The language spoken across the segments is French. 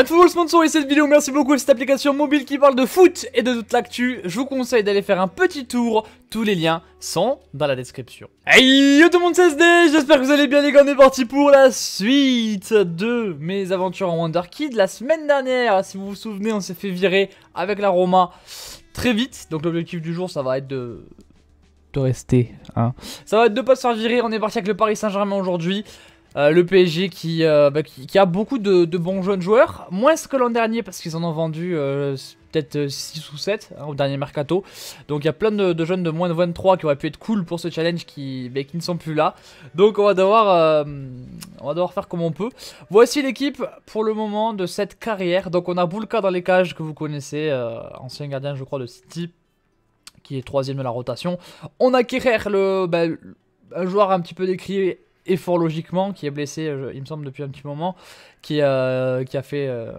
Bref, tout le cette vidéo, merci beaucoup cette application mobile qui parle de foot et de toute l'actu. Je vous conseille d'aller faire un petit tour, tous les liens sont dans la description. Hey yo tout le monde, c'est SD, j'espère que vous allez bien les gars, on est parti pour la suite de mes aventures en Wonder Kid. La semaine dernière, si vous vous souvenez, on s'est fait virer avec la Roma très vite. Donc l'objectif du jour, ça va être de de rester. Hein. Ça va être de pas se faire virer. On est parti avec le Paris Saint-Germain aujourd'hui. Euh, le PSG euh, bah, qui, qui, a beaucoup de, bons jeunes joueurs, moins que l'an dernier parce qu'ils en ont vendu euh, peut-être 6 ou 7 hein, au dernier mercato. Donc il y a plein de, jeunes de moins de 23 qui auraient pu être cool pour ce challenge qui, mais qui ne sont plus là. Donc on va devoir, on va devoir faire comme on peut. Voici l'équipe pour le moment de cette carrière. Donc on a Boulka dans les cages que vous connaissez, ancien gardien je crois de City qui est troisième de la rotation. On a bah, le, un joueur un petit peu décrié et fort logiquement, qui est blessé, euh, il me semble, depuis un petit moment, qui, euh, qui a fait euh,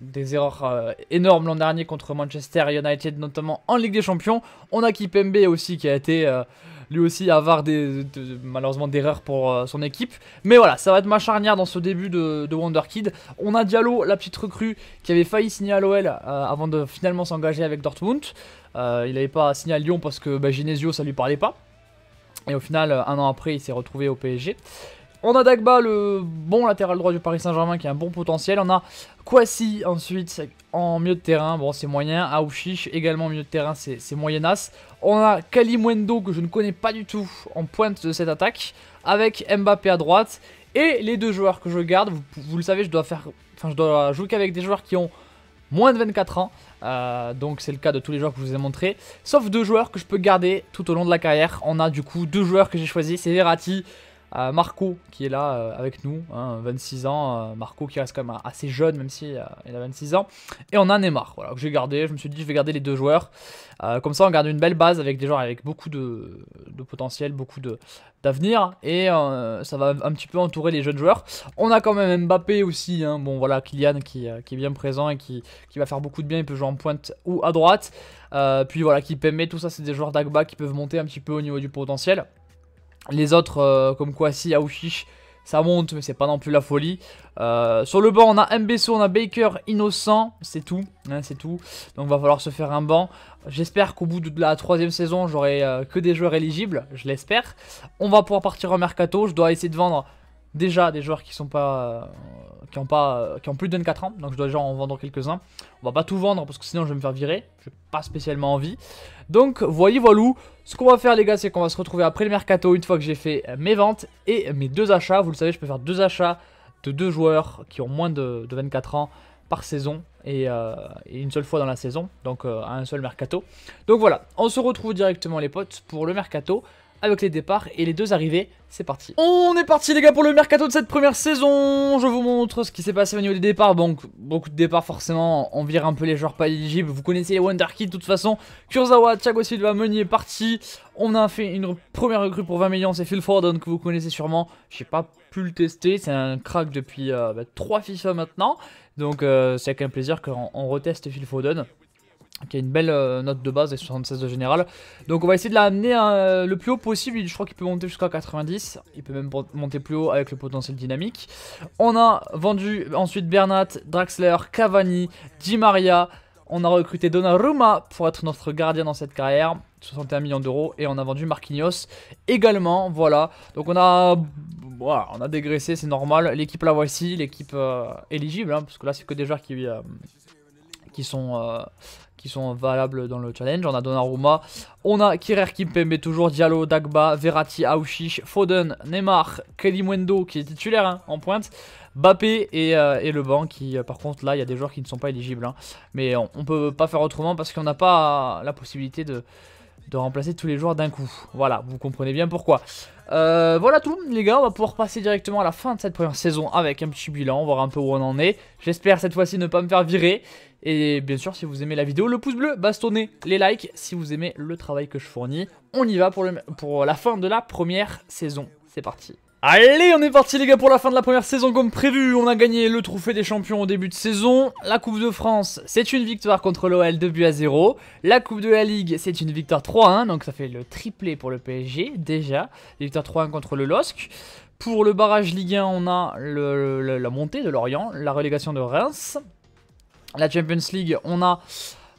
des erreurs énormes l'an dernier contre Manchester United, notamment en Ligue des Champions. On a Kipembe aussi, qui a été lui aussi avare des, malheureusement d'erreurs pour son équipe. Mais voilà, ça va être ma charnière dans ce début de, de Wonderkid. On a Diallo, la petite recrue, qui avait failli signer à l'OL avant de finalement s'engager avec Dortmund. il n'avait pas signé à Lyon parce que bah, Genesio, ça lui parlait pas. Et au final, euh, un an après, il s'est retrouvé au PSG. On a Dagba, le bon latéral droit du Paris Saint-Germain, qui a un bon potentiel. On a Kwasi ensuite en milieu de terrain, bon c'est moyen. Aouchiche également en milieu de terrain, c'est moyen On a Kalimwendo que je ne connais pas du tout en pointe de cette attaque, avec Mbappé à droite. Et les deux joueurs que je garde, vous, vous le savez, je dois faire, enfin je dois jouer qu'avec des joueurs qui ont moins de 24 ans. Euh, donc c'est le cas de tous les joueurs que je vous ai montré. Sauf deux joueurs que je peux garder tout au long de la carrière. On a du coup deux joueurs que j'ai choisis, c'est Verratti Marco qui est là euh, avec nous, 26 hein, ans, euh, Marco qui reste quand même assez jeune même si euh, il a 26 ans, et on a Neymar, voilà, que j'ai gardé, je me suis dit je vais garder les deux joueurs, comme ça on garde une belle base avec des joueurs avec beaucoup de, potentiel, beaucoup d'avenir, et ça va un petit peu entourer les jeunes joueurs. On a quand même Mbappé aussi, hein, bon voilà, Kylian qui, est bien présent et qui, va faire beaucoup de bien, il peut jouer en pointe ou à droite, puis voilà, qui permet tout ça, c'est des joueurs d'Agba qui peuvent monter un petit peu au niveau du potentiel. Les autres, euh, comme quoi si ah, ça monte, mais c'est pas non plus la folie. Euh, sur le banc, on a Mbesso, on a Baker, Innocent, c'est tout, hein, c'est tout. Donc va falloir se faire un banc. J'espère qu'au bout de la troisième saison, j'aurai euh, que des joueurs éligibles, je l'espère. On va pouvoir partir en mercato, je dois essayer de vendre déjà des joueurs qui sont pas, euh, qui ont pas, euh, qui ont plus de 24 ans, donc je dois déjà en vendre quelques-uns. On va pas tout vendre parce que sinon je vais me faire virer, j'ai pas spécialement envie. Donc voyez voilou, ce qu'on va faire les gars c'est qu'on va se retrouver après le mercato une fois que j'ai fait euh, mes ventes et mes deux achats. Vous le savez je peux faire deux achats de deux joueurs qui ont moins de, 24 ans par saison et, une seule fois dans la saison, donc à un seul mercato. Donc voilà, on se retrouve directement les potes pour le mercato avec les départs et les deux arrivées. C'est parti. On est parti les gars pour le mercato de cette première saison. Je vous montre ce qui s'est passé au niveau des départs. Donc beaucoup de départs forcément. On vire un peu les joueurs pas éligibles. Vous connaissez les Wonder de toute façon. Kurzawa, Thiago Silva, Meunier est parti. On a fait une première recrue pour 20 millions. C'est Phil Foden que vous connaissez sûrement. J'ai pas pu le tester. C'est un crack depuis 3 euh, bah, FIFA maintenant. Donc euh, c'est avec un plaisir qu'on reteste Phil Foden qui a une belle euh, note de base et 76 de général. Donc on va essayer de l'amener hein, euh, le plus haut possible. Je crois qu'il peut monter jusqu'à 90. Il peut même monter plus haut avec le potentiel dynamique. On a vendu ensuite Bernat, Draxler, Cavani, Di Maria. On a recruté Donnarumma pour être notre gardien dans cette carrière. 61 millions d'euros. Et on a vendu Marquinhos également. Voilà. Donc on a on a dégraissé, c'est normal. L'équipe la voici, l'équipe euh, éligible. Hein, parce que là c'est que des joueurs qui qui sont, euh, qui sont valables dans le challenge. On a Donnarumma, on a Kirer Kimpembe, toujours Diallo, Dagba, Verratti, Aouchiche, Foden, Neymar, Mwendo qui est titulaire hein, en pointe. Bappé et, euh, Leban le banc qui euh, par contre là il y a des joueurs qui ne sont pas éligibles hein. mais on, ne peut pas faire autrement parce qu'on n'a pas la possibilité de, de remplacer tous les joueurs d'un coup. Voilà, vous comprenez bien pourquoi. voilà tout les gars, on va pouvoir passer directement à la fin de cette première saison avec un petit bilan, voir un peu où on en est. J'espère cette fois-ci ne pas me faire virer et bien sûr, si vous aimez la vidéo, le pouce bleu, bastonnez les likes si vous aimez le travail que je fournis. On y va pour, le, pour la fin de la première saison. C'est parti. Allez, on est parti les gars pour la fin de la première saison comme prévu. On a gagné le trophée des champions au début de saison. La Coupe de France, c'est une victoire contre l'OL 2 buts à 0. La Coupe de la Ligue, c'est une victoire 3-1. Donc ça fait le triplé pour le PSG déjà. Victoire 3-1 contre le LOSC. Pour le barrage Ligue 1, on a la montée de Lorient, la relégation de Reims. La Champions League, on a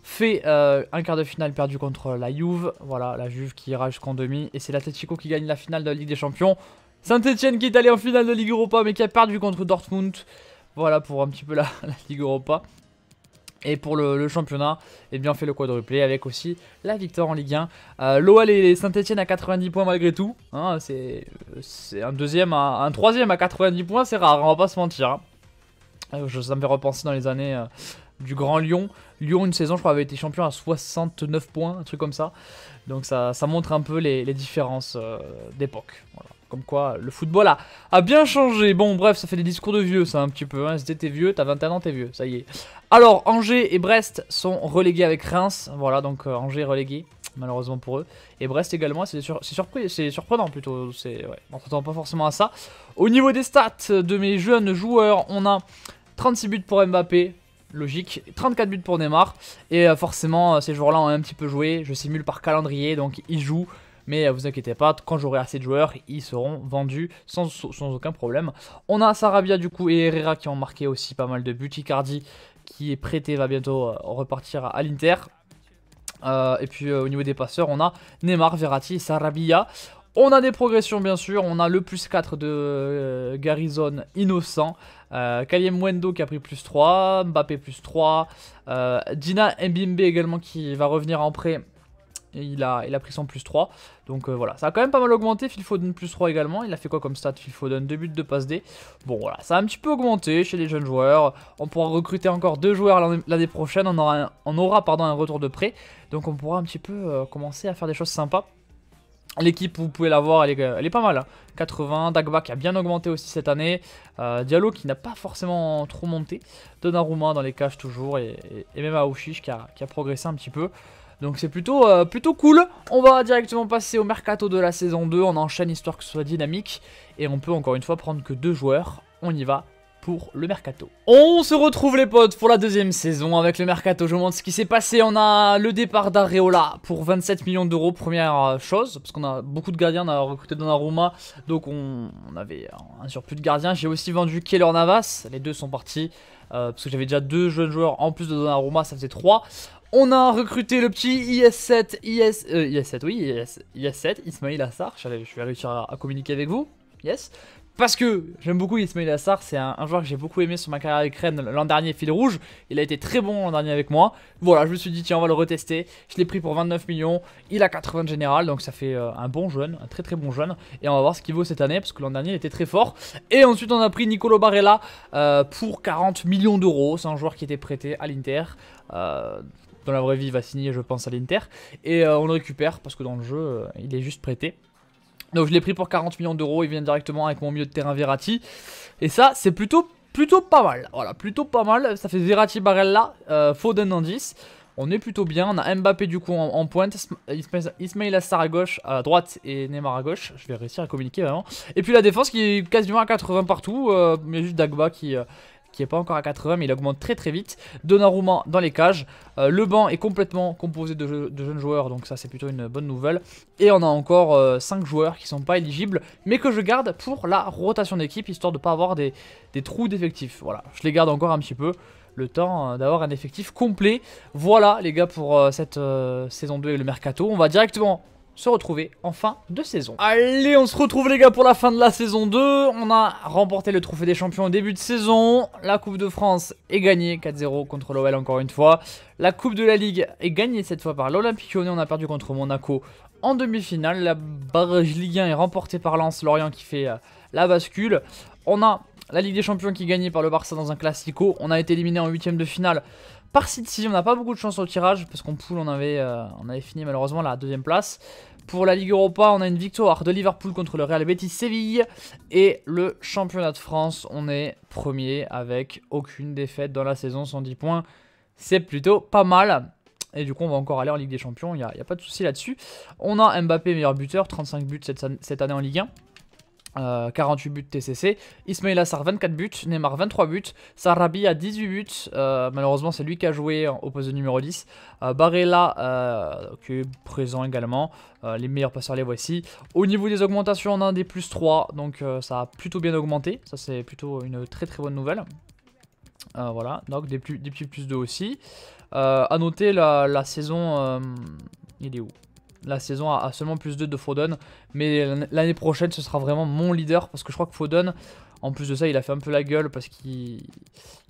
fait euh, un quart de finale perdu contre la Juve. Voilà, la Juve qui ira jusqu'en demi. Et c'est l'Atletico qui gagne la finale de la Ligue des Champions. Saint-Etienne qui est allé en finale de Ligue Europa mais qui a perdu contre Dortmund. Voilà pour un petit peu la, Ligue Europa. Et pour le, championnat, eh bien on fait le quadruplé avec aussi la victoire en Ligue 1. Euh, L'OL et Saint-Etienne à 90 points malgré tout. Hein, c'est un deuxième, un troisième à 90 points, c'est rare, on va pas se mentir. Hein. Ah, ça me fait repenser dans les années euh, du Grand Lyon. Lyon, une saison, je crois, avait été champion à 69 points, un truc comme ça. Donc ça, ça montre un peu les, différences euh, d'époque. Comme quoi, le football a, a, bien changé. Bon, bref, ça fait des discours de vieux, ça, un petit peu. Hein. C'était t'es vieux, t'as 21 ans, t'es vieux, ça y est. Alors, Angers et Brest sont relégués avec Reims. Voilà, donc euh, Angers relégué, malheureusement pour eux. Et Brest également, c'est sur, surprenant plutôt. C'est, ouais, on s'attend pas forcément à ça. Au niveau des stats de mes jeunes joueurs, on a... 36 buts pour Mbappé, logique. 34 buts pour Neymar. Et euh, forcément, euh, ces joueurs-là ont un petit peu joué. Je simule par calendrier, donc ils jouent. Mais euh, vous inquiétez pas, quand j'aurai assez de joueurs, ils seront vendus sans, aucun problème. On a Sarabia du coup et Herrera qui ont marqué aussi pas mal de buts. Icardi qui est prêté va bientôt repartir à l'Inter. et puis au niveau des passeurs, on a Neymar, Verratti et Sarabia. On a des progressions bien sûr, on a le plus 4 de Garizon, euh, Garrison innocent, euh, Kaliem Wendo qui a pris plus 3, Mbappé plus 3, Dina euh, Mbimbe également qui va revenir en prêt, il a, il a pris son plus 3, donc euh, voilà, ça a quand même pas mal augmenté, Phil Foden plus 3 également, il a fait quoi comme stat Phil Foden 2 buts, de passes D, bon voilà, ça a un petit peu augmenté chez les jeunes joueurs, on pourra recruter encore deux joueurs l'année prochaine, on aura, on aura pardon, un retour de prêt, donc on pourra un petit peu commencer à faire des choses sympas. L'équipe, vous pouvez la voir, elle est, euh, pas mal. 80, Dagba qui a bien augmenté aussi cette année. Euh, Diallo qui n'a pas forcément trop monté. Donnarumma dans les caches toujours. Et, même Aouchiche qui a, qui a, progressé un petit peu. Donc c'est plutôt, euh, plutôt cool. On va directement passer au mercato de la saison 2. On enchaîne histoire que ce soit dynamique. Et on peut encore une fois prendre que deux joueurs. On y va pour le mercato. On se retrouve les potes pour la deuxième saison avec le mercato. Je vous montre ce qui s'est passé. On a le départ d'Areola pour 27 millions d'euros, première euh, chose. Parce qu'on a beaucoup de gardiens, on a recruté Donnarumma. Donc on, avait un surplus de gardiens. J'ai aussi vendu Keller Navas. Les deux sont partis. Euh, parce que j'avais déjà deux jeunes joueurs en plus de Donnarumma, ça faisait trois. On a recruté le petit IS7, IS, 7 oui, IS, 7 Ismail Assar. Je vais réussir à communiquer avec vous. Yes. Parce que j'aime beaucoup Ismail Assar, c'est un, joueur que j'ai beaucoup aimé sur ma carrière avec Rennes l'an dernier, fil rouge. Il a été très bon l'an dernier avec moi. Voilà, je me suis dit, tiens, on va le retester. Je l'ai pris pour 29 millions. Il a 80 de général, donc ça fait euh, un bon jeune, un très très bon jeune. Et on va voir ce qu'il vaut cette année, parce que l'an dernier, il était très fort. Et ensuite, on a pris Nicolo Barella euh, pour 40 millions d'euros. C'est un joueur qui était prêté à l'Inter. Euh, dans la vraie vie, il va signer, je pense, à l'Inter. Et on le récupère, parce que dans le jeu, il est juste prêté. Donc je l'ai pris pour 40 millions d'euros, il vient directement avec mon milieu de terrain Verratti. Et ça, c'est plutôt, plutôt pas mal. Voilà, plutôt pas mal. Ça fait Verratti Barella, Foden en 10. On est plutôt bien. On a Mbappé du coup en, pointe, Ismail Assar à gauche, à droite et Neymar à gauche. Je vais réussir à communiquer vraiment. Et puis la défense qui est quasiment à 80 partout. y euh, a juste Dagba qui, euh, qui est pas encore à 80 mais il augmente très très vite. Donnarumma dans les cages. Euh, le banc est complètement composé de, jeunes joueurs donc ça c'est plutôt une bonne nouvelle. Et on a encore 5 euh, joueurs qui sont pas éligibles mais que je garde pour la rotation d'équipe histoire de ne pas avoir des, trous d'effectifs. Voilà, je les garde encore un petit peu le temps euh, d'avoir un effectif complet. Voilà les gars pour cette saison 2 et le mercato. On va directement se retrouver en fin de saison. Allez, on se retrouve les gars pour la fin de la saison 2. On a remporté le trophée des champions au début de saison. La Coupe de France est gagnée 4-0 contre l'OL encore une fois. La Coupe de la Ligue est gagnée cette fois par l'Olympique Lyonnais. On a perdu contre Monaco en demi-finale. La barrage Ligue 1 est remportée par Lens, Lorient qui fait euh, la bascule. On a la Ligue des Champions qui est gagnée par le Barça dans un Classico. On a été éliminé en huitième de finale par City. On n'a pas beaucoup de chance au tirage parce qu'en poule on avait, euh, on avait fini malheureusement la deuxième place. Pour la Ligue Europa, on a une victoire de Liverpool contre le Real Betis Séville. Et le championnat de France, on est premier avec aucune défaite dans la saison, 110 points. C'est plutôt pas mal. Et du coup, on va encore aller en Ligue des Champions, il n'y a, pas de souci là-dessus. On a Mbappé, meilleur buteur, 35 buts cette année en Ligue 1. 48 euh, buts TCC, Ismail Assar 24 buts, Neymar 23 buts, Sarabi à 18 buts, euh, malheureusement c'est lui qui a joué au poste de numéro 10, euh, Barella euh, qui est présent également, les meilleurs passeurs les voici. Au niveau des augmentations on a des plus 3, donc ça a plutôt bien augmenté, ça c'est plutôt une très très bonne nouvelle. voilà, donc des, plus, petits plus 2 aussi. à noter la, la saison... il est où la saison a seulement plus 2 de Foden. Mais l'année prochaine, ce sera vraiment mon leader parce que je crois que Foden, en plus de ça, il a fait un peu la gueule parce qu'il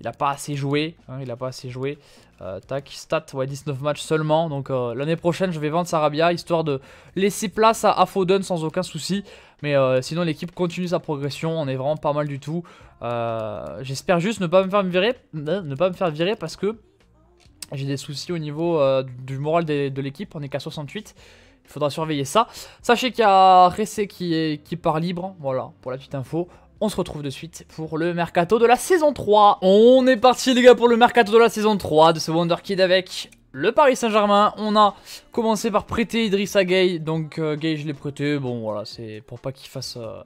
n'a pas assez joué. Hein, il n'a pas assez joué. Euh, tac, stat, ouais, 19 matchs seulement. Donc euh, l'année prochaine, je vais vendre Sarabia histoire de laisser place à, Foden sans aucun souci. Mais euh, sinon, l'équipe continue sa progression. On est vraiment pas mal du tout. J'espère juste ne pas me faire virer, ne pas me faire virer parce que j'ai des soucis au niveau du moral de l'équipe, on est qu'à 68. Il faudra surveiller ça. Sachez qu'il y a Ressé qui, qui part libre. Voilà, pour la petite info. On se retrouve de suite pour le mercato de la saison 3. On est parti les gars pour le mercato de la saison 3 de ce Wonder Kid avec le Paris Saint-Germain. On a commencé par prêter Idrissa Gay. Donc euh, Gay je l'ai prêté. Bon voilà, c'est pour pas qu'il fasse euh,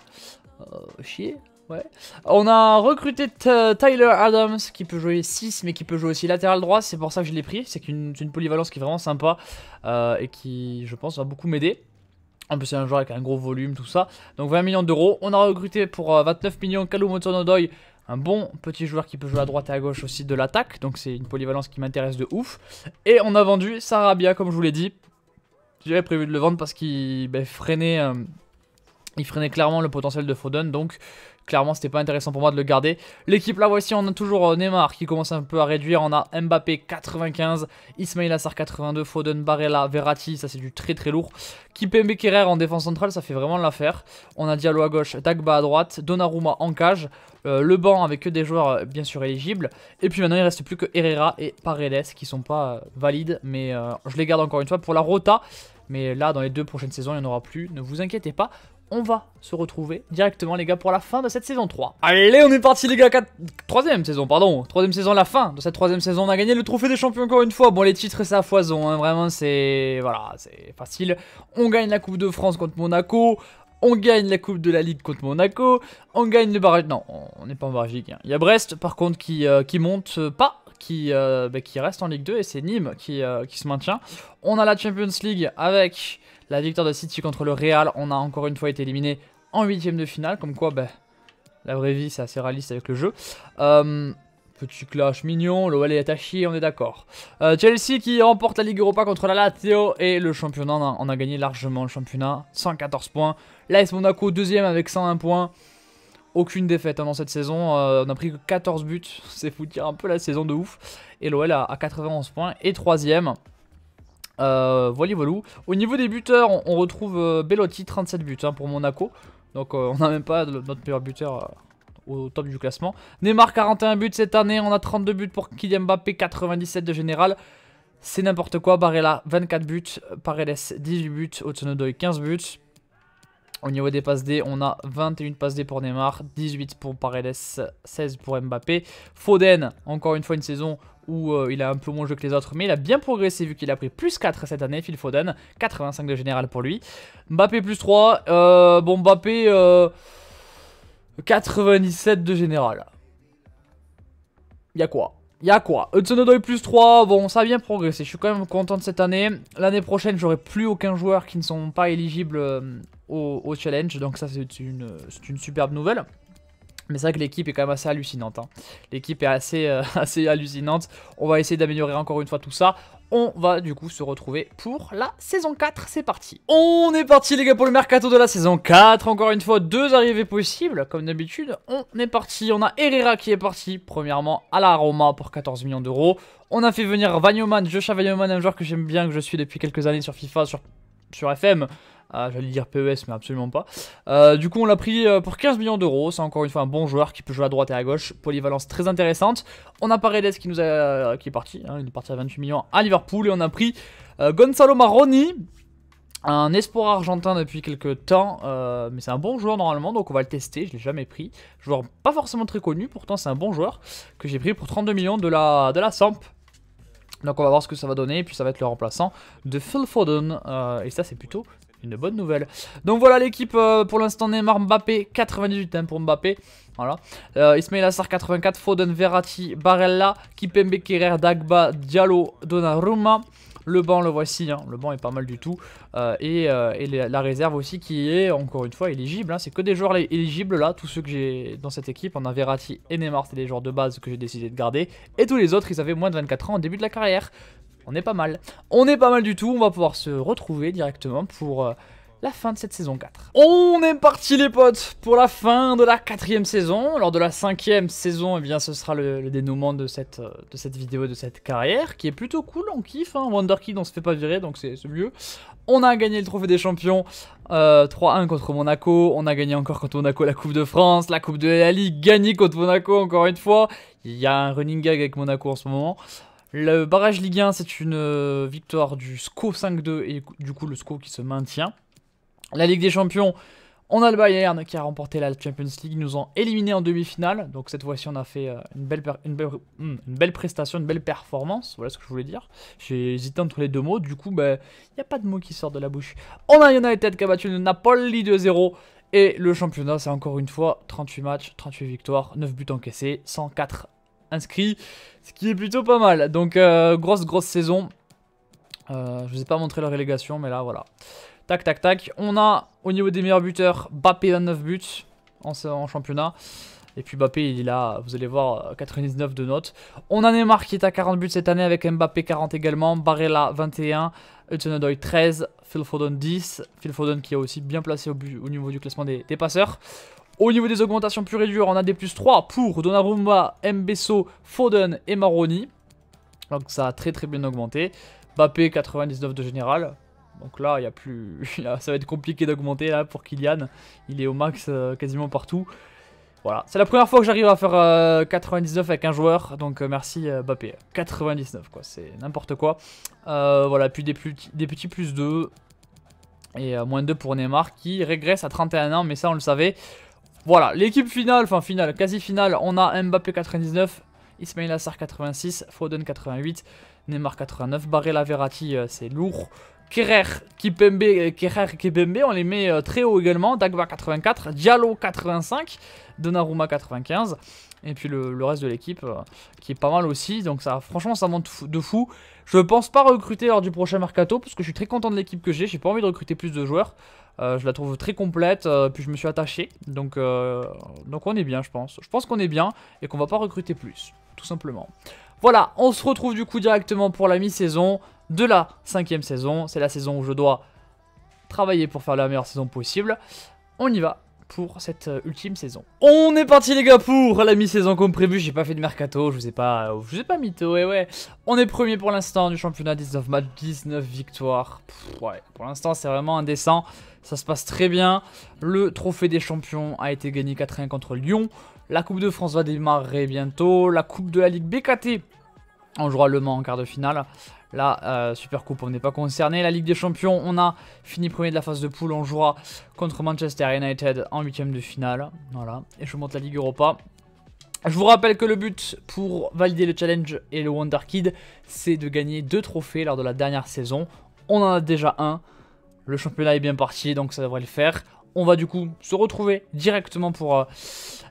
euh, chier. Ouais. On a recruté Tyler Adams qui peut jouer 6 mais qui peut jouer aussi latéral droit. C'est pour ça que je l'ai pris. C'est une, polyvalence qui est vraiment sympa euh, et qui, je pense, va beaucoup m'aider. En plus, c'est un joueur avec un gros volume, tout ça. Donc 20 millions d'euros. On a recruté pour 29 euh, millions Kalou Motonodoy. Un bon petit joueur qui peut jouer à droite et à gauche aussi de l'attaque. Donc c'est une polyvalence qui m'intéresse de ouf. Et on a vendu Sarabia, comme je vous l'ai dit. J'avais prévu de le vendre parce qu'il ben, freinait... Euh, il freinait clairement le potentiel de Foden, donc clairement c'était pas intéressant pour moi de le garder. L'équipe là voici, on a toujours euh, Neymar qui commence un peu à réduire, on a Mbappé 95, Ismail Assar 82, Foden, Barella, Verratti, ça c'est du très très lourd. Kipembe Kerrer en défense centrale, ça fait vraiment l'affaire. On a Diallo à gauche, Dagba à droite, Donnarumma en cage, euh, le banc avec que des joueurs euh, bien sûr éligibles. Et puis maintenant il reste plus que Herrera et Paredes qui sont pas valides, mais je les garde encore une fois pour la rota. Mais là, dans les deux prochaines saisons, il n'y en aura plus. Ne vous inquiétez pas. On va se retrouver directement, les gars, pour la fin de cette saison 3. Allez, on est parti, les gars. Troisième saison, pardon. Troisième saison, la fin de cette troisième saison. On a gagné le trophée des champions encore une fois. Bon, les titres, c'est à foison. Hein. Vraiment, c'est. Voilà, c'est facile. On gagne la Coupe de France contre Monaco. On gagne la Coupe de la Ligue contre Monaco. On gagne le barrage. Non, on n'est pas en barrage. Il y a Brest, par contre, qui, euh, qui monte pas qui, euh, bah, qui reste en Ligue 2 et c'est Nîmes qui, euh, qui, se maintient. On a la Champions League avec la victoire de City contre le Real. On a encore une fois été éliminé en huitième de finale, comme quoi bah, la vraie vie c'est assez réaliste avec le jeu. Euh, petit clash mignon, l'OL est attaché, on est d'accord. Chelsea qui remporte la Ligue Europa contre la Lazio et le championnat, on a, gagné largement le championnat, 114 points. L'AS Monaco deuxième avec 101 points. Aucune défaite pendant hein, cette saison. Euh, on a pris que 14 buts. C'est foutir un peu la saison de ouf. Et l'OL a, 91 points. Et troisième. Euh, voilà, Au niveau des buteurs, on, retrouve euh, Bellotti, 37 buts hein, pour Monaco. Donc euh, on n'a même pas notre meilleur buteur au top du classement. Neymar 41 buts cette année, on a 32 buts pour Kylian Mbappé, 97 de général. C'est n'importe quoi, Barella 24 buts, Paredes 18 buts, Otsunodoy, 15 buts, au niveau des passes D, on a 21 passes D pour Neymar, 18 pour Paredes, 16 pour Mbappé. Foden, encore une fois une saison où euh, il a un peu moins joué que les autres, mais il a bien progressé vu qu'il a pris plus 4 cette année, Phil Foden, 85 de général pour lui. Mbappé plus 3, euh, bon Mbappé, 97 euh, de général. Y'a quoi Y'a quoi Hudson plus 3, bon ça a bien progressé, je suis quand même content de cette année. L'année prochaine j'aurai plus aucun joueur qui ne sont pas éligibles euh, au, challenge, donc ça c'est une, une superbe nouvelle. Mais c'est vrai que l'équipe est quand même assez hallucinante. Hein. L'équipe est assez, euh, assez hallucinante. On va essayer d'améliorer encore une fois tout ça. On va du coup se retrouver pour la saison 4, c'est parti On est parti les gars pour le mercato de la saison 4, encore une fois deux arrivées possibles, comme d'habitude, on est parti, on a Herrera qui est parti, premièrement à la Roma pour 14 millions d'euros, on a fait venir Vanyoman, Joshua Vanyoman, un joueur que j'aime bien, que je suis depuis quelques années sur FIFA, sur, sur FM, euh, J'allais dire PES, mais absolument pas. Euh, du coup, on l'a pris euh, pour 15 millions d'euros. C'est encore une fois un bon joueur qui peut jouer à droite et à gauche. Polyvalence très intéressante. On a Paredes qui, nous euh, qui est parti. Hein. il est parti à 28 millions à Liverpool. Et on a pris Gonzalo Maroni. Un espoir argentin depuis quelques temps, mais c'est un bon joueur normalement, donc on va le tester, je l'ai jamais pris. Joueur pas forcément très connu, pourtant c'est un bon joueur que j'ai pris pour 32 millions de la, de la Samp. Donc on va voir ce que ça va donner, et puis ça va être le remplaçant de Phil Foden, et ça c'est plutôt une bonne nouvelle. Donc voilà l'équipe euh, pour l'instant Neymar Mbappé 98 hein, pour Mbappé. Voilà. Euh, Ismail Assar 84, Foden, Verratti, Barella, Kipembe, Kerer, Dagba, Diallo, Donnarumma. Le banc, le voici, hein. le banc est pas mal du tout. Euh, et, la réserve aussi qui est, encore une fois, éligible. Hein. C'est que des joueurs éligibles là, tous ceux que j'ai dans cette équipe. On a Verratti et Neymar, c'est les joueurs de base que j'ai décidé de garder. Et tous les autres, ils avaient moins de 24 ans au début de la carrière. On est pas mal. On est pas mal du tout. On va pouvoir se retrouver directement pour... Euh, la fin de cette saison 4. On est parti les potes pour la fin de la quatrième saison. Lors de la cinquième saison, eh bien, ce sera le, dénouement de cette, euh, de cette vidéo, de cette carrière, qui est plutôt cool, on kiffe. Hein. Wonderkid, on se fait pas virer, donc c'est mieux. On a gagné le trophée des champions 3-1 euh, contre Monaco. On a gagné encore contre Monaco la Coupe de France, la Coupe de la Ligue, gagné contre Monaco encore une fois. Il y a un running gag avec Monaco en ce moment. Le barrage Ligue 1, c'est une euh, victoire du SCO 5-2 et du coup le SCO qui se maintient. La Ligue des Champions, on a le Bayern qui a remporté la Champions League. nous ont éliminés en demi-finale. Donc cette fois-ci, on a fait euh, une belle, hmm, belle, prestation, une belle performance. Voilà ce que je voulais dire. J'ai hésité entre les deux mots. Du coup, il bah, n'y a pas de mots qui sortent de la bouche. On a United qui a battu le Napoli 2-0. Et le championnat, c'est encore une fois 38 matchs, 38 victoires, 9 buts encaissés, 104 inscrit, ce qui est plutôt pas mal. Donc euh, grosse grosse saison. Euh, je vous ai pas montré la relégation, mais là voilà. Tac tac tac. On a au niveau des meilleurs buteurs, Bappé à 9 buts en, championnat. Et puis Mbappé, il est là. vous allez voir, 99 euh, de notes. On a Neymar qui est à 40 buts cette année avec Mbappé 40 également. Barella 21, Hudson 13, Phil Foden 10. Phil Foden qui est aussi bien placé au, niveau du classement des passeurs. Au niveau des augmentations plus et on a des plus 3 pour Donnarumma, Mbesso, Foden et Maroni. Donc ça a très très bien augmenté. Bappé 99 de général. Donc là, il y a plus, ça va être compliqué d'augmenter là pour Kylian. Il est au max euh, quasiment partout. Voilà, c'est la première fois que j'arrive à faire 99 euh, avec un joueur, donc euh, merci Bappé. 99 quoi, c'est n'importe quoi. voilà, puis des, plus, des petits plus 2 et moins 2 pour Neymar qui régresse à 31 ans, mais ça on le savait. Voilà, l'équipe finale, enfin finale, quasi finale, on a Mbappé 99, Ismail Assar 86, Foden 88, Neymar 89, Barrella Verratti, euh, c'est lourd. Kerrer, Kipembe, euh, Kerrer, Kipembe, on les met euh, très haut également. Dagba 84, Diallo 85, Donnarumma 95. Et puis le, reste de l'équipe qui est pas mal aussi. Donc ça, franchement, ça monte de fou. Je pense pas recruter lors du prochain mercato parce que je suis très content de l'équipe que j'ai. J'ai pas envie de recruter plus de joueurs. Euh, je la trouve très complète, euh, puis je me suis attaché. Donc, euh, donc on est bien, je pense. Je pense qu'on est bien et qu'on va pas recruter plus, tout simplement. Voilà, on se retrouve du coup directement pour la mi-saison de la cinquième saison. C'est la saison où je dois travailler pour faire la meilleure saison possible. On y va pour cette euh, ultime saison. On est parti les gars pour la mi-saison comme prévu, j'ai pas fait de mercato, je vous ai pas euh, je vous pas et ouais. On est premier pour l'instant du championnat, 19 matchs, 19 victoires. ouais, pour l'instant c'est vraiment indécent. Ça se passe très bien. Le trophée des champions a été gagné 4-1 contre Lyon. La Coupe de France va démarrer bientôt. La Coupe de la Ligue BKT on jouera Le Mans en quart de finale. Là, euh, super coupe, on n'est pas concerné. La Ligue des Champions, on a fini premier de la phase de poule. On jouera contre Manchester United en huitième de finale. Voilà. Et je monte la Ligue Europa. Je vous rappelle que le but pour valider le challenge et le Wonder Kid, c'est de gagner deux trophées lors de la dernière saison. On en a déjà un. Le championnat est bien parti, donc ça devrait le faire on va du coup se retrouver directement pour, euh,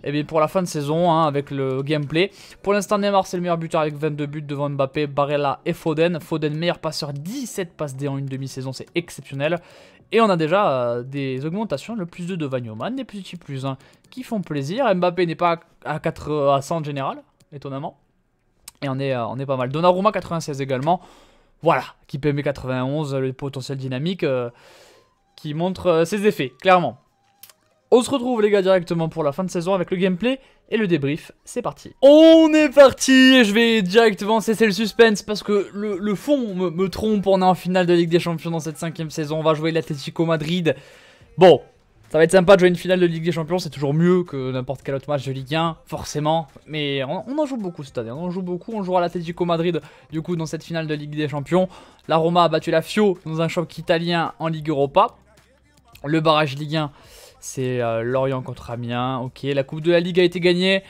eh bien pour la fin de saison hein, avec le gameplay. Pour l'instant, Neymar, c'est le meilleur buteur avec 22 buts devant Mbappé, Barella et Foden. Foden, meilleur passeur, 17 passes D en une demi-saison, c'est exceptionnel. Et on a déjà euh, des augmentations, le plus 2 de Vanyoman, des petits plus 1 qui font plaisir. Mbappé n'est pas à 4 à 100 en général, étonnamment. Et on est, euh, on est pas mal. Donnarumma 96 également. Voilà, qui PME 91, le potentiel dynamique qui montre euh, ses effets, clairement. On se retrouve les gars directement pour la fin de saison avec le gameplay et le débrief, c'est parti. On est parti et je vais directement cesser le suspense parce que le, fond me, trompe, on est en finale de Ligue des Champions dans cette cinquième saison, on va jouer l'Atlético Madrid. Bon, ça va être sympa de jouer une finale de Ligue des Champions, c'est toujours mieux que n'importe quel autre match de Ligue 1, forcément. Mais on, en joue beaucoup cette année, on en joue beaucoup, on jouera l'Atlético Madrid du coup dans cette finale de Ligue des Champions. La Roma a battu la Fio dans un choc italien en Ligue Europa. Le barrage Ligue 1, c'est euh, Lorient contre Amiens. Ok, la Coupe de la Ligue a été gagnée.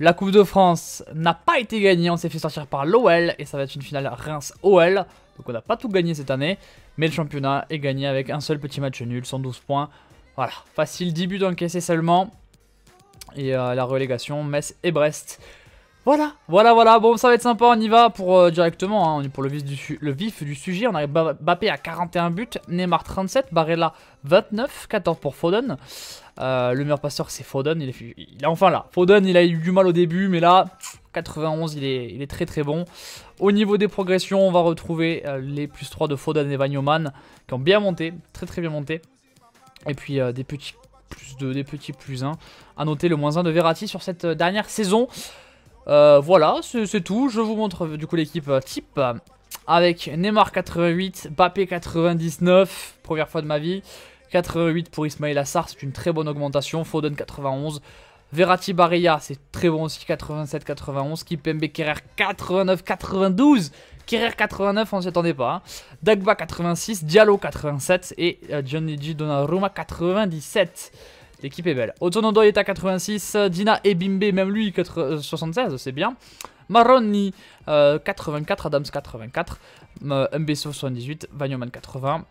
La Coupe de France n'a pas été gagnée. On s'est fait sortir par l'OL et ça va être une finale Reims-OL. Donc on n'a pas tout gagné cette année. Mais le championnat est gagné avec un seul petit match nul, 112 points. Voilà, facile, 10 buts encaissés seulement. Et euh, la relégation, Metz et Brest. Voilà, voilà, voilà, bon ça va être sympa, on y va pour euh, directement, hein. on est pour le vif, du le vif du sujet, on arrive Bappé à 41 buts, Neymar 37, Barella 29, 14 pour Foden, euh, le meilleur passeur c'est Foden, il est, il est, enfin là, Foden il a eu du mal au début mais là, 91 il est, il est très très bon. Au niveau des progressions on va retrouver euh, les plus 3 de Foden et Vanyoman qui ont bien monté, très très bien monté, et puis des petits plus 2, des petits plus 1, à noter le moins 1 de Verratti sur cette dernière saison. Euh, voilà, c'est tout. Je vous montre euh, du coup l'équipe euh, type avec Neymar 88, Bappé 99, première fois de ma vie. 88 pour Ismail Assar, c'est une très bonne augmentation. Foden 91. Verratti Barilla, c'est très bon aussi, 87-91. Kipembe Kerrer 89-92. Kerrer 89, on s'y attendait pas. Hein. Dagba 86, Diallo 87 et Johnny G. Donnarumma 97. L'équipe est belle. Otonondo est à 86. Dina et Bimbe, même lui, 76, c'est bien. Maroni, 84. Euh, Adams, 84. Mbesso, 78. Vagnoman, 80.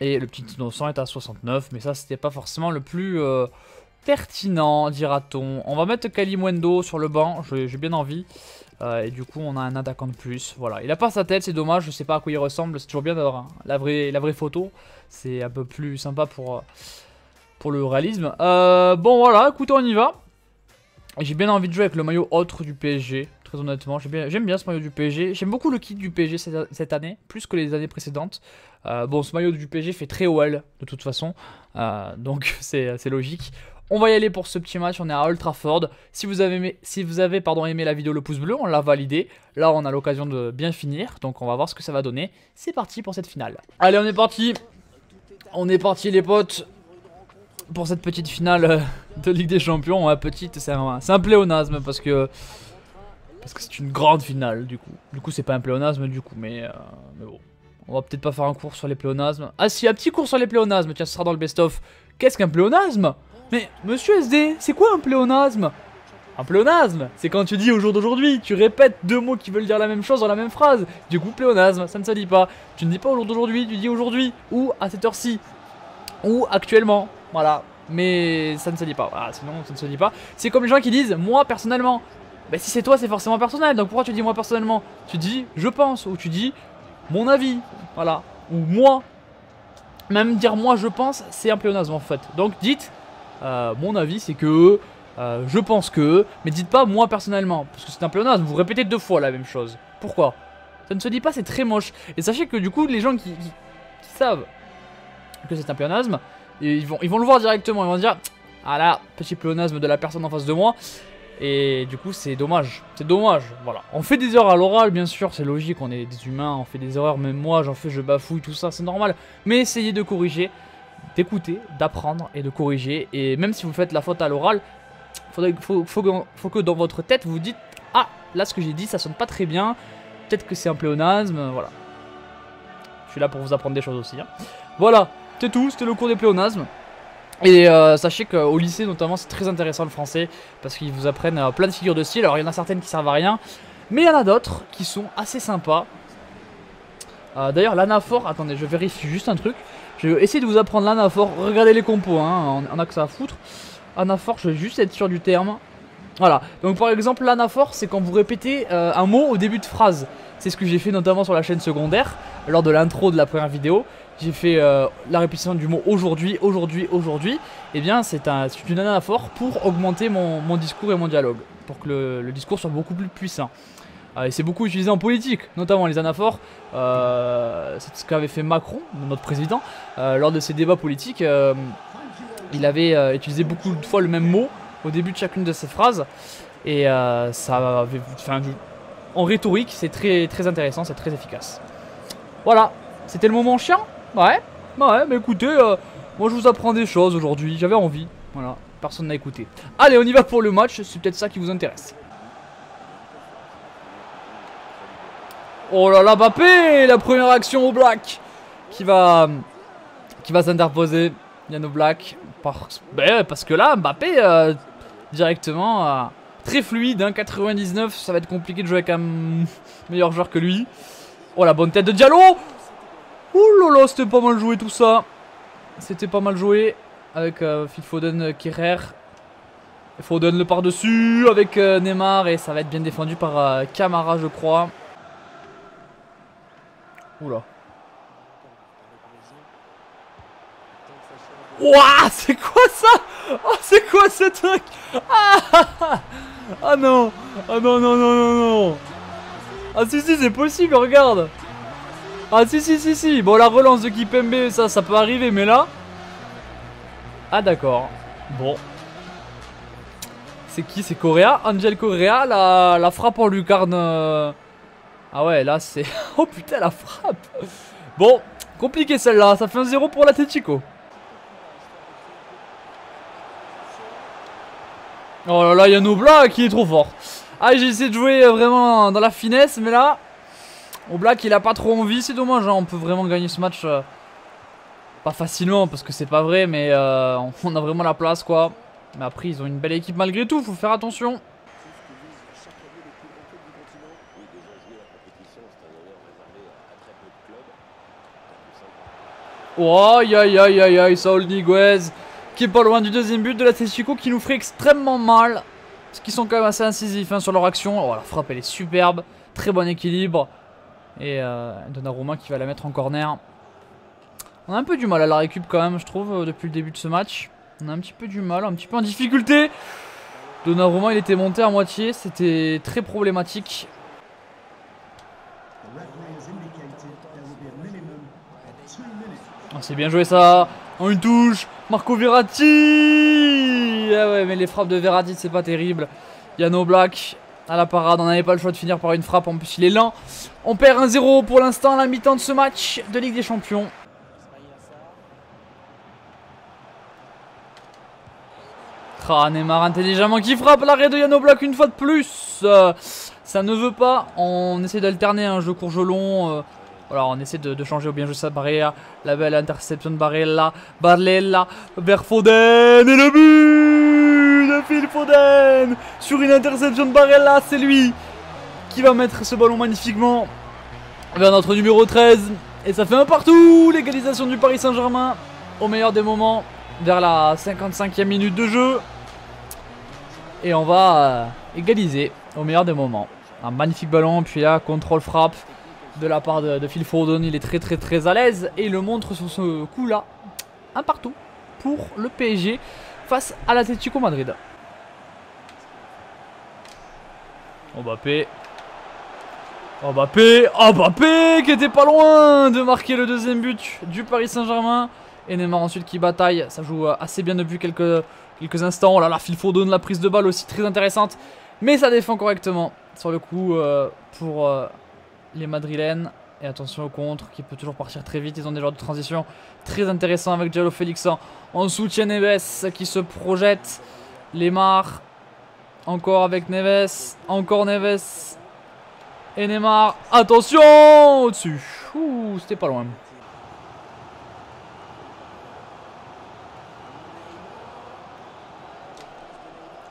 Et le petit innocent est à 69. Mais ça, c'était pas forcément le plus euh, pertinent, dira-t-on. On va mettre Kalimwendo sur le banc. J'ai bien envie. Euh, et du coup, on a un attaquant de plus. Voilà, il a pas sa tête, c'est dommage. Je sais pas à quoi il ressemble. C'est toujours bien d'avoir la, vraie, la vraie photo. C'est un peu plus sympa pour pour le réalisme. Euh, bon, voilà, écoutez, on y va. J'ai bien envie de jouer avec le maillot autre du PSG, très honnêtement. J'aime bien, ce maillot du PSG. J'aime beaucoup le kit du PSG cette, cette, année, plus que les années précédentes. Euh, bon, ce maillot du PSG fait très OL, de toute façon. Euh, donc, c'est logique. On va y aller pour ce petit match, on est à Old Trafford. Si vous avez aimé, si vous avez pardon, aimé la vidéo, le pouce bleu, on l'a validé. Là, on a l'occasion de bien finir, donc on va voir ce que ça va donner. C'est parti pour cette finale. Allez, on est parti On est parti les potes pour cette petite finale euh, de Ligue des Champions. Ouais, hein, petite, c'est un, pléonasme parce que parce que c'est une grande finale du coup. Du coup, c'est pas un pléonasme du coup, mais, euh, mais bon. On va peut-être pas faire un cours sur les pléonasmes. Ah si, un petit cours sur les pléonasmes, tiens, ce sera dans le best-of. Qu'est-ce qu'un pléonasme Mais monsieur SD, c'est quoi un pléonasme un pléonasme, c'est quand tu dis au jour d'aujourd'hui, tu répètes deux mots qui veulent dire la même chose dans la même phrase. Du coup, pléonasme, ça ne se dit pas. Tu ne dis pas au jour d'aujourd'hui, tu dis aujourd'hui, ou à cette heure-ci, ou actuellement, voilà, mais ça ne se dit pas. Ah, sinon ça ne se dit pas. C'est comme les gens qui disent moi personnellement. Bah si c'est toi c'est forcément personnel. Donc pourquoi tu dis moi personnellement Tu dis je pense ou tu dis mon avis. Voilà. Ou moi. Même dire moi je pense c'est un pléonasme en fait. Donc dites euh, mon avis c'est que euh, je pense que. Mais dites pas moi personnellement parce que c'est un pléonasme. Vous répétez deux fois la même chose. Pourquoi Ça ne se dit pas c'est très moche. Et sachez que du coup les gens qui, qui savent que c'est un pléonasme ils, vont, ils vont le voir directement, ils vont dire Ah là, petit pléonasme de la personne en face de moi. Et du coup, c'est dommage. C'est dommage. Voilà. On fait des erreurs à l'oral, bien sûr, c'est logique, on est des humains, on fait des erreurs, même moi, j'en fais, je bafouille, tout ça, c'est normal. Mais essayez de corriger, d'écouter, d'apprendre et de corriger. Et même si vous faites la faute à l'oral, il faut, faut, que, faut que dans votre tête, vous dites Ah, là, ce que j'ai dit, ça sonne pas très bien. Peut-être que c'est un pléonasme, voilà. Je suis là pour vous apprendre des choses aussi. Hein. Voilà. C'était tout, c'était le cours des pléonasmes. Et euh, sachez qu'au lycée notamment c'est très intéressant le français parce qu'ils vous apprennent euh, plein de figures de style. Alors il y en a certaines qui servent à rien, mais il y en a d'autres qui sont assez sympas. Euh, d'ailleurs l'anaphore, attendez je vérifie juste un truc. Je vais essayer de vous apprendre l'anaphore, regardez les compos, hein, on, a que ça à foutre. Anaphore, je vais juste être sûr du terme. Voilà, donc par exemple l'anaphore c'est quand vous répétez un mot au début de phrase. C'est ce que j'ai fait notamment sur la chaîne secondaire lors de l'intro de la première vidéo j'ai fait euh, la répétition du mot aujourd'hui, aujourd'hui, aujourd'hui, Et eh bien c'est un, une anaphore pour augmenter mon, discours et mon dialogue, pour que le, discours soit beaucoup plus puissant. Euh, et c'est beaucoup utilisé en politique, notamment les anaphores. Euh, c'est ce qu'avait fait Macron, notre président, lors de ses débats politiques. il avait utilisé beaucoup de fois le même mot au début de chacune de ses phrases. Et ça avait, enfin, en rhétorique, c'est très, très intéressant, c'est très efficace. Voilà, c'était le moment chiant Ouais, ouais, mais écoutez, euh, moi je vous apprends des choses aujourd'hui, j'avais envie. Voilà, personne n'a écouté. Allez, on y va pour le match, c'est peut-être ça qui vous intéresse. Oh là là, Mbappé La première action au Black qui va, qui va s'interposer. Yano Black. Parce, ben, parce que là, Mbappé, euh, directement, euh, très fluide. Hein, 99, ça va être compliqué de jouer avec un meilleur joueur que lui. Oh la bonne tête de Diallo Ouh là là, c'était pas mal joué tout ça. C'était pas mal joué. Avec Fifoden euh, Phil euh, Foden le par-dessus avec euh, Neymar. Et ça va être bien défendu par Camara, je crois. Oula. Ouah, c'est quoi ça Oh, c'est quoi ce truc ah ah, ah, ah non Ah non, non, non, non, non Ah si, si, c'est possible, regarde ah si si si si Bon la relance de Kipembe ça ça peut arriver mais là Ah d'accord Bon C'est qui c'est Correa Angel Correa la, la frappe en lucarne euh. Ah ouais là c'est Oh putain la frappe Bon compliqué celle là ça fait un zéro pour l'Atletico Oh là là a Nobla qui est trop fort Ah j'ai essayé de jouer euh, vraiment dans la finesse mais là au Black, il a pas trop envie, c'est dommage. Hein. On peut vraiment gagner ce match. Euh, pas facilement, parce que c'est pas vrai, mais euh, on a vraiment la place, quoi. Mais après, ils ont une belle équipe malgré tout, faut faire attention. Oh, aïe aïe aïe aïe aïe, Saul Niguez qui est pas loin du deuxième but de la Tessico qui nous ferait extrêmement mal. Parce qu'ils sont quand même assez incisifs hein, sur leur action. Oh, la frappe elle est superbe, très bon équilibre. Et euh, Donnarumma qui va la mettre en corner. On a un peu du mal à la récup quand même, je trouve, euh, depuis le début de ce match. On a un petit peu du mal, un petit peu en difficulté. Donnarumma, il était monté à moitié. C'était très problématique. Ah, c'est bien joué ça. En une touche. Marco Verratti. Ah mais les frappes de Verratti, c'est pas terrible. Yano Black à ah, la parade. On n'avait pas le choix de finir par une frappe. En plus, il est lent. On perd 1-0 pour l'instant à la mi-temps de ce match de Ligue des Champions. Ah, intelligemment qui frappe l'arrêt de Yano une fois de plus. Euh, ça ne veut pas. On essaie d'alterner un hein, jeu long. Euh, voilà, on essaie de, changer au bien jeu sa barrière. La belle interception de Barrella Barella vers Foden et le but Phil Foden sur une interception de Barella. C'est lui qui va mettre ce ballon magnifiquement vers notre numéro 13. Et ça fait un partout L'égalisation du Paris Saint-Germain au meilleur des moments vers la 55e minute de jeu. Et on va euh, égaliser au meilleur des moments. Un magnifique ballon, puis là, contrôle frappe de la part de, Phil Foden. Il est très très très à l'aise et il le montre sur ce coup-là. Un partout pour le PSG face à l'Atlético Madrid. Mbappé. Mbappé. Mbappé qui était pas loin de marquer le deuxième but du Paris Saint-Germain. Et Neymar ensuite qui bataille. Ça joue euh, assez bien depuis quelques, quelques instants. Oh là là, Phil Fourdon, la prise de balle aussi très intéressante. Mais ça défend correctement sur le coup euh, pour euh, les Madrilènes. Et attention au contre qui peut toujours partir très vite. Ils ont des genres de transition très intéressants avec Diallo Félix en, soutien Neves qui se projette. Neymar... Encore avec Neves. Encore Neves. Et Neymar. Attention Au-dessus. Ouh, c'était pas loin.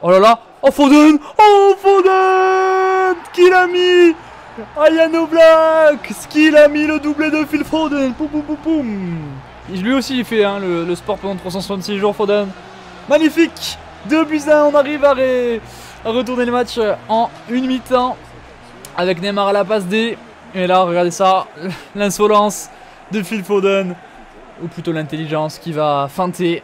Oh là là Oh Foden Oh Foden Qu'il a mis Ayano Black Ce qu'il a mis le doublé de Phil Foden Poum poum poum Lui aussi il fait hein, le, le, sport pendant 366 jours Foden Magnifique 2 buts à 1, on arrive à, retourner le match euh, en une mi-temps. Avec Neymar à la passe D. Et là, regardez ça, l'insolence de Phil Foden. Ou plutôt l'intelligence qui va feinter.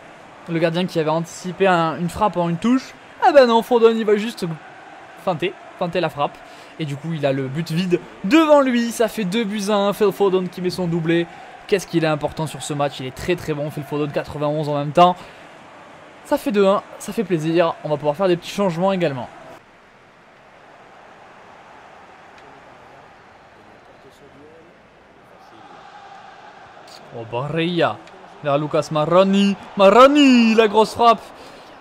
Le gardien qui avait anticipé une frappe en une touche. Ah ben non, Foden il va juste feinter, feinter la frappe. Et du coup, il a le but vide devant lui. Ça fait 2 buts à 1. Phil Foden qui met son doublé. Qu'est-ce qu'il est important sur ce match Il est très très bon. Phil Foden 91 en même temps. Ça fait 2-1, ça fait plaisir. On va pouvoir faire des petits changements également. Oh, Barreia vers Lucas Marani, Marrani, la grosse frappe.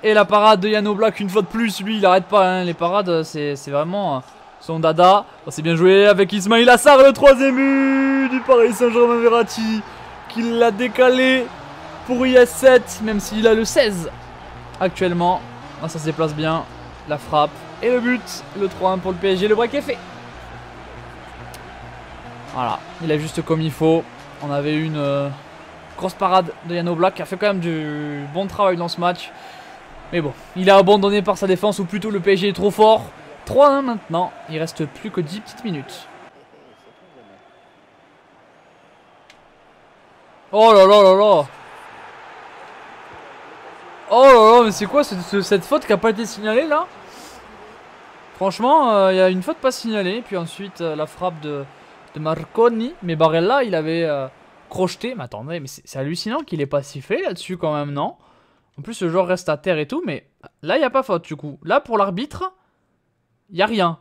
Et la parade de Yano Black une fois de plus. Lui, il n'arrête pas. Hein. Les parades, c'est vraiment hein, son dada. Oh, c'est bien joué avec Ismail Assar, le troisième but du Paris Saint-Germain Verratti. Qui l'a décalé pour IS7, même s'il a le 16 actuellement. Ah, ça se déplace bien. La frappe et le but. Le 3-1 pour le PSG. Le break est fait. Voilà. Il a juste comme il faut. On avait une euh, grosse parade de Yano Black qui a fait quand même du bon travail dans ce match. Mais bon, il a abandonné par sa défense ou plutôt le PSG est trop fort. 3-1 maintenant. Il reste plus que 10 petites minutes. Oh là là là là Oh, oh, oh mais c'est quoi cette, faute qui a pas été signalée là Franchement, euh, il y a une faute pas signalée. Puis ensuite, euh, la frappe de, Marconi. Mais Barella, il avait euh, crocheté. Mais attendez, mais c'est hallucinant qu'il ait pas sifflé là-dessus quand même, non En plus, le joueur reste à terre et tout. Mais là, il n'y a pas faute du coup. Là, pour l'arbitre, il n'y a rien.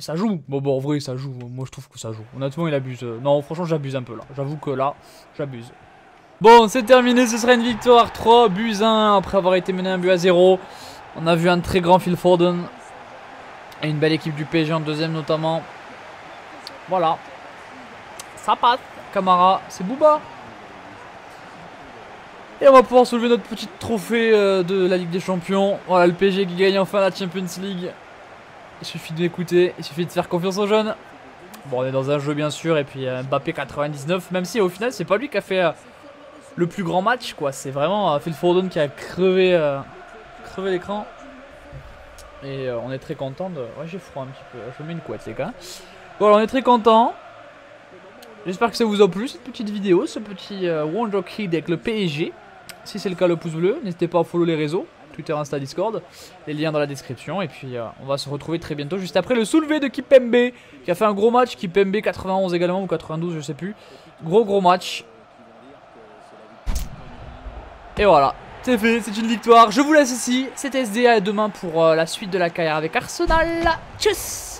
ça joue. Bon, bon, en vrai, ça joue. Moi, je trouve que ça joue. Honnêtement, il abuse. Non, franchement, j'abuse un peu là. J'avoue que là, j'abuse. Bon, c'est terminé, ce sera une victoire. 3 buts 1 après avoir été mené un but à 0. On a vu un très grand Phil Foden. Et une belle équipe du PSG en deuxième notamment. Voilà. Ça passe. Camara, c'est Bouba. Et on va pouvoir soulever notre petit trophée euh, de la Ligue des Champions. Voilà, le PSG qui gagne enfin la Champions League. Il suffit de l'écouter, il suffit de faire confiance aux jeunes. Bon, on est dans un jeu bien sûr, et puis euh, Mbappé 99, même si au final, c'est pas lui qui a fait euh, le plus grand match, quoi. C'est vraiment euh, Phil Fordon qui a crevé, euh, crevé l'écran. Et euh, on est très content de... Ouais, j'ai froid un petit peu. Je mets une couette, les gars. Bon, alors, on est très content. J'espère que ça vous a plu, cette petite vidéo, ce petit One Wonder Kid avec le PSG. Si c'est le cas, le pouce bleu. N'hésitez pas à follow les réseaux. Twitter, Insta, Discord. Les liens dans la description. Et puis, on va se retrouver très bientôt, juste après le soulevé de Kipembe, qui a fait un gros match. Kipembe 91 également, ou 92, je sais plus. Gros, gros match. Et voilà, c'est fait, c'est une victoire. Je vous laisse ici. C'était SDA et demain pour euh, la suite de la carrière avec Arsenal. Tchuss